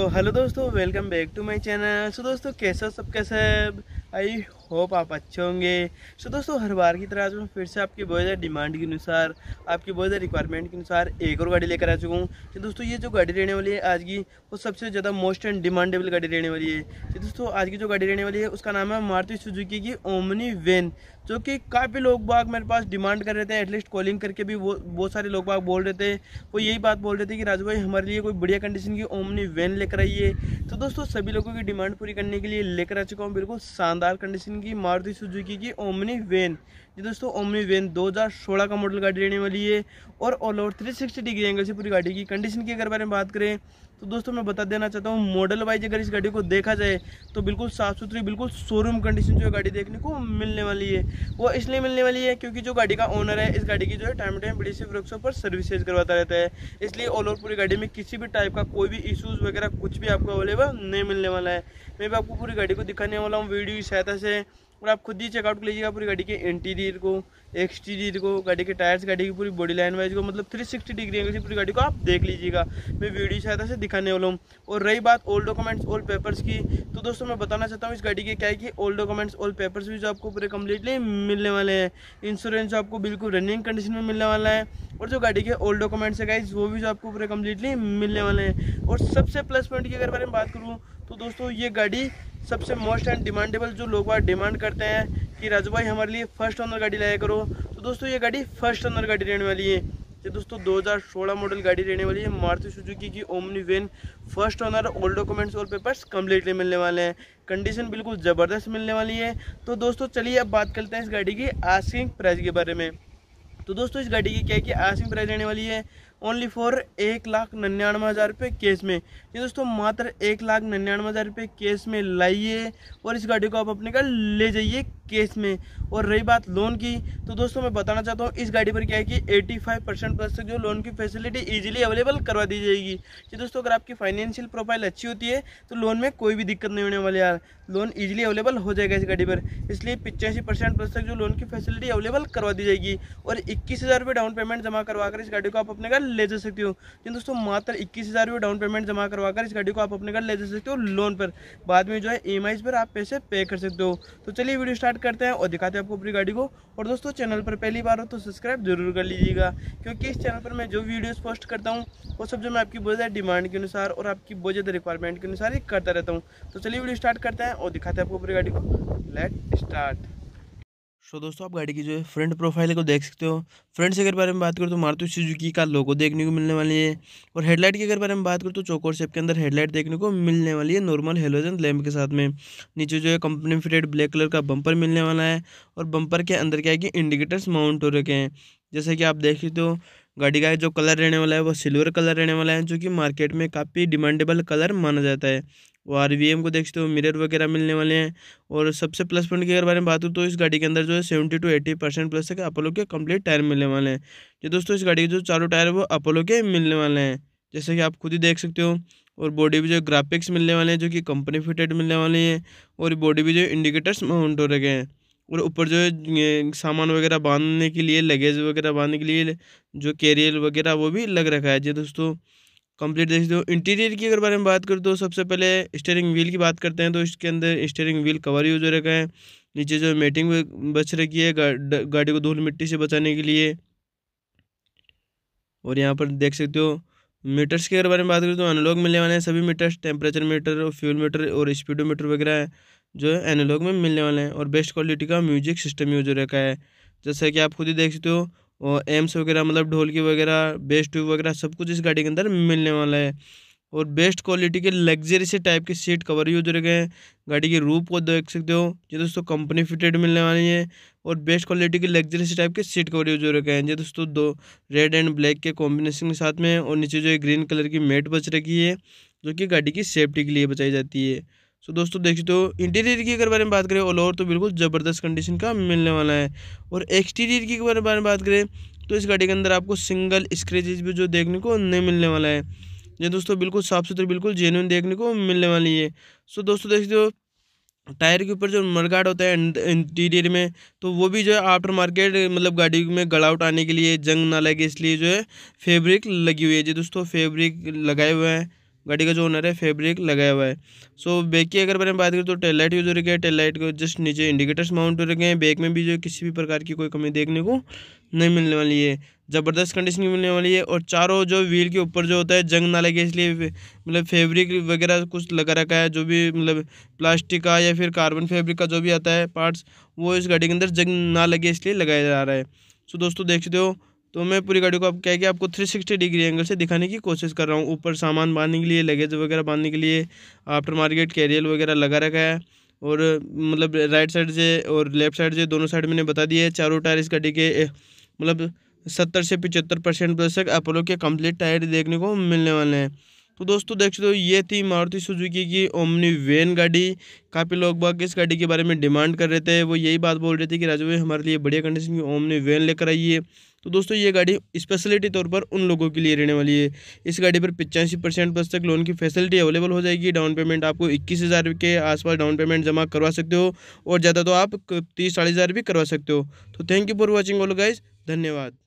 तो हेलो दोस्तों welcome back to my channel so दोस्तों कैसा सब कैसा है आई होप आप अच्छे होंगे सो so, दोस्तों हर बार की तरह आज मैं फिर से आपकी बहुत ज़्यादा डिमांड के अनुसार आपकी बहुत ज़्यादा रिक्वायरमेंट के अनुसार एक और गाड़ी लेकर आ चुका हूँ तो दोस्तों ये जो गाड़ी रहने वाली है आज की वो सबसे ज़्यादा मोस्ट एंड डिमांडेबल गाड़ी रहने वाली है तो दोस्तों आज की जो गाड़ी रहने वाली है उसका नाम है मारुति सुजुकी की ओमनी वेन जो कि काफ़ी लोग बाग मेरे पास डिमांड कर रहे थे एटलीस्ट कॉलिंग करके भी वो बहुत सारे लोग बाग बोल रहे थे वो यही बात बोल रहे थे कि राजू भाई हमारे लिए कोई बढ़िया कंडीशन की ओमनी वैन लेकर आइए तो दोस्तों सभी लोगों की डिमांड पूरी करने के लिए लेकर आ चुका हूँ बिल्कुल शानदार कंडीशन की मारुति सुजुकी की ओमनी वेन ये दोस्तों ओमनी हज़ार 2016 का मॉडल गाड़ी रहने वाली है और ऑल ओवर 360 डिग्री एंगल से पूरी गाड़ी की कंडीशन की अगर बारे में बात करें तो दोस्तों मैं बता देना चाहता हूँ मॉडल वाइज अगर इस गाड़ी को देखा जाए तो बिल्कुल साफ सुथरी बिल्कुल शोरूम कंडीशन जो गाड़ी देखने को मिलने वाली है वो इसलिए मिलने वाली है क्योंकि जो गाड़ी का ओनर है इस गाड़ी की जो है टाइम टू टाइम बड़ी सी वर्कशॉप पर सर्विसेज करवाता रहता है इसलिए ऑल ओवर पूरी गाड़ी में किसी भी टाइप का कोई भी इशूज़ वगैरह कुछ भी आपको अवेलेबल नहीं मिलने वाला है मैं भी आपको पूरी गाड़ी को दिखाने वाला हूँ वीडियो की सहायता से और आप खुद ही चेकआउट कर लीजिएगा पूरी गाड़ी के इंटीरियर को एक्सटीरियर को गाड़ी के टायर्स गाड़ी की पूरी बॉडी लाइन वाइज को मतलब 360 डिग्री एंगल से पूरी गाड़ी को आप देख लीजिएगा मैं वीडियो सहायता से दिखाने वाला हूँ और रही बात ओल्ड डॉक्यूमेंट्स ओल्ड पेपर्स की तो दोस्तों मैं बताना चाहता हूँ इस गाड़ी के क्या है कि ओल्ड डॉक्यूमेंट्स ओल्ड पेपर्स भी जो आपको पूरे कम्प्लीटली मिलने वाले हैं इंश्योरेंस जो आपको बिल्कुल रनिंग कंडीशन में मिलने वाला है और जो गाड़ी के ओल्ड डॉक्यूमेंट्स है गाइज वो भी जो आपको पूरे कम्प्लीटली मिलने वाले हैं और सबसे प्लस पॉइंट की अगर बारे में बात करूँ तो दोस्तों ये गाड़ी सबसे मोस्ट एंड डिमांडेबल जो लोग डिमांड करते हैं कि राजू भाई हमारे लिए फर्स्ट ऑनर गाड़ी लाया करो तो दोस्तों ये गाड़ी फर्स्ट ऑनर गाड़ी रहने वाली है ये दोस्तों 2016 मॉडल गाड़ी रहने वाली है मारुति सुजुकी की Omni van first owner old documents और पेपर्स कम्प्लीटली मिलने वाले हैं कंडीशन बिल्कुल ज़बरदस्त मिलने वाली है तो दोस्तों चलिए अब बात करते हैं इस गाड़ी की आसिंग प्राइस के बारे में तो दोस्तों इस गाड़ी की क्या है कि आसिंग प्राइस रहने वाली है ओनली फॉर एक लाख नन्यानवे हज़ार रुपये केस में ये दोस्तों मात्र एक लाख नन्यानवे हज़ार रुपये केस में लाइए और इस गाड़ी को आप अपने का ले जाइए केस में और रही बात लोन की तो दोस्तों मैं बताना चाहता हूँ इस गाड़ी पर क्या है कि 85 परसेंट प्लस तक जो लोन की फैसिलिटी इजीली अवेलेबल करवा दी जाएगी कि दोस्तों अगर आपकी फाइनेंशियल प्रोफाइल अच्छी होती है तो लोन में कोई भी दिक्कत नहीं होने वाली यार लोन ईजिली अवेलेबल हो जाएगा इस गाड़ी पर इसलिए पिचासी परसेंट प्लस तक जो लोन की फैसिलिटी अवेलेबल करवा दी जाएगी और इक्कीस हज़ार रुपये डाउन पेमेंट जमा करवा कर इस गाड़ी को आप अपने का ले जा सकते हो लेकिन दोस्तों मात्र इक्कीस हज़ार रुपये डाउन पेमेंट जमा करवा कर इस गाड़ी को आप अपने घर ले जा सकते हो लोन पर बाद में जो है ई पर आप पैसे पे कर सकते हो तो चलिए वीडियो स्टार्ट करते हैं और दिखाते हैं आपको अपनी गाड़ी को और दोस्तों चैनल पर पहली बार हो तो सब्सक्राइब जरूर कर लीजिएगा क्योंकि इस चैनल पर मैं जो वीडियोज़ पोस्ट करता हूँ वो सब जो मैं आपकी बहुत ज़्यादा डिमांड के अनुसार और आपकी बहुत ज़्यादा रिक्वायरमेंट के अनुसार ही करता रहता हूँ तो चलिए वीडियो स्टार्ट करते हैं और दिखाते हैं आपको अपनी गाड़ी को लेट स्टार्ट सो so, दोस्तों आप गाड़ी की जो है फ्रंट प्रोफाइल को देख सकते हो फ्रंट से अगर बारे में बात करो तो मारुति सुजुकी का लोगो देखने को मिलने वाली है और हेडलाइट की अगर बारे में बात करो तो चौकोर शेप के अंदर हेडलाइट देखने को मिलने वाली है नॉर्मल हेलोजन लैम्प के साथ में नीचे जो है कंपनी फिटेड ब्लैक कलर का बंपर मिलने वाला है और बंपर के अंदर क्या है कि इंडिकेटर्स माउंट हो रखे हैं जैसे कि आप देख सकते हो गाड़ी का जो कलर रहने वाला है वो सिल्वर कलर रहने वाला है जो कि मार्केट में काफ़ी डिमांडेबल कलर माना जाता है और आर को देख सकते हो मिरर वगैरह मिलने वाले हैं और सबसे प्लस पॉइंट की अगर बारे में बात हो तो इस गाड़ी के अंदर जो है seventy two eighty percent plus तक अपोलो के कंप्लीट टायर मिलने वाले हैं जो दोस्तों इस गाड़ी के जो चारों टायर वो अपोलो के मिलने वाले हैं जैसे कि आप खुद ही देख सकते हो और बॉडी भी जो ग्राफिक्स मिलने वाले हैं जो कि कंपनी फिटेड मिलने वाले हैं और बॉडी भी जो इंडिकेटर्स माउंट हो रखे हैं और ऊपर जो है सामान वगैरह बांधने के लिए लगेज वगैरह बांधने के लिए जो कैरियर वगैरह वो भी लग रखा है जी दोस्तों कंप्लीट देख दो इंटीरियर की अगर बारे में बात करें तो सबसे पहले स्टेयरिंग व्हील की बात करते हैं तो इसके अंदर स्टेयरिंग व्हील कवर यूज हो रखा है नीचे जो मेटिंग बच रखी है गा, गाड़ी को धूल मिट्टी से बचाने के लिए और यहाँ पर देख सकते हो मीटर्स की अगर बारे में बात करें तो एनालॉग मिलने वाले हैं सभी मीटर्स टेम्परेचर मीटर और फ्यूल मीटर और स्पीडो मीटर वगैरह जो है एनालॉग में मिलने वाले हैं और बेस्ट क्वालिटी का म्यूजिक सिस्टम यूज हो रखा है जैसा कि आप खुद ही देख सकते हो और एम्स वगैरह मतलब ढोलकी वगैरह बेस्ट ट्यूब वगैरह सब कुछ इस गाड़ी के अंदर मिलने वाला है और बेस्ट क्वालिटी के लग्जरी से टाइप के सीट कवर यूज रखे हैं गाड़ी के रूप को देख सकते हो ये दोस्तों कंपनी फिटेड मिलने वाली है और बेस्ट क्वालिटी के लग्जरी से टाइप के सीट कवर यूज रखे हैं जो दोस्तों दो रेड एंड ब्लैक के कॉम्बिनेशन के साथ में और नीचे जो है ग्रीन कलर की मेट बच रखी है जो कि गाड़ी की सेफ्टी के लिए बचाई जाती है सो दोस्तों देखिए तो इंटीरियर की अगर बारे में बात करें ऑल ओवर तो बिल्कुल ज़बरदस्त कंडीशन का मिलने वाला है और एक्सटीरियर की अगर बारे में बात करें तो इस गाड़ी के अंदर आपको सिंगल स्क्रेचेज भी जो देखने को नहीं मिलने वाला है ये दोस्तों बिल्कुल साफ़ सुथरी बिल्कुल जेन्यून देखने को मिलने वाली है सो दोस्तों देखते हो टायर के ऊपर जो मरगाट होता है इंटीरियर में तो वो भी जो है आफ्टर मार्केट मतलब गाड़ी में गड़ावट आने के लिए जंग ना लगे इसलिए जो है फैब्रिक लगी हुई है जी दोस्तों फैब्रिक लगाए हुए हैं गाड़ी का जो ओनर है फेब्रिक लगाया हुआ है सो बैक की अगर बारे में बात करें तो टेल लाइट यूज़ हो रही है टेल लाइट को जस्ट नीचे इंडिकेटर्स माउंट हो रखे हैं बैक में भी जो किसी भी प्रकार की कोई कमी देखने को नहीं मिलने वाली है ज़बरदस्त कंडीशन की मिलने वाली है और चारों जो व्हील के ऊपर जो होता है जंग ना लगे इसलिए मतलब फैब्रिक वगैरह कुछ लगा रखा है जो भी मतलब प्लास्टिक का या फिर कार्बन फैब्रिक का जो भी आता है पार्ट्स वो इस गाड़ी के अंदर जंग ना लगे इसलिए लगाया जा रहा है सो दोस्तों देख सकते हो तो मैं पूरी गाड़ी को आप क्या किया आपको 360 डिग्री एंगल से दिखाने की कोशिश कर रहा हूँ ऊपर सामान बांधने के लिए लगेज वगैरह बांधने के लिए आफ्टर मार्केट कैरियल वगैरह लगा रखा है और मतलब राइट साइड से और लेफ्ट साइड से दोनों साइड मैंने बता दिए चारों टायर इस गाड़ी के मतलब सत्तर से पिचहत्तर परसेंट प्लस तक अपोलो के कंप्लीट टायर देखने को मिलने वाले हैं तो दोस्तों देख सकते हो ये थी मारुति सुजुकी की ओमनी वैन गाड़ी काफ़ी लोग बाग इस गाड़ी के बारे में डिमांड कर रहे थे वो यही बात बोल रहे थे कि राजू भाई हमारे लिए बढ़िया कंडीशन की ओमनी वैन लेकर आइए तो दोस्तों ये गाड़ी स्पेशलिटी तौर पर उन लोगों के लिए रहने वाली है इस गाड़ी पर पचासी परसेंट बस तक लोन की फैसिलिटी अवेलेबल हो जाएगी डाउन पेमेंट आपको इक्कीस हज़ार के आसपास डाउन पेमेंट जमा करवा सकते हो और ज़्यादा तो आप तीस चालीस हज़ार भी करवा सकते हो तो thank you for watching all guys धन्यवाद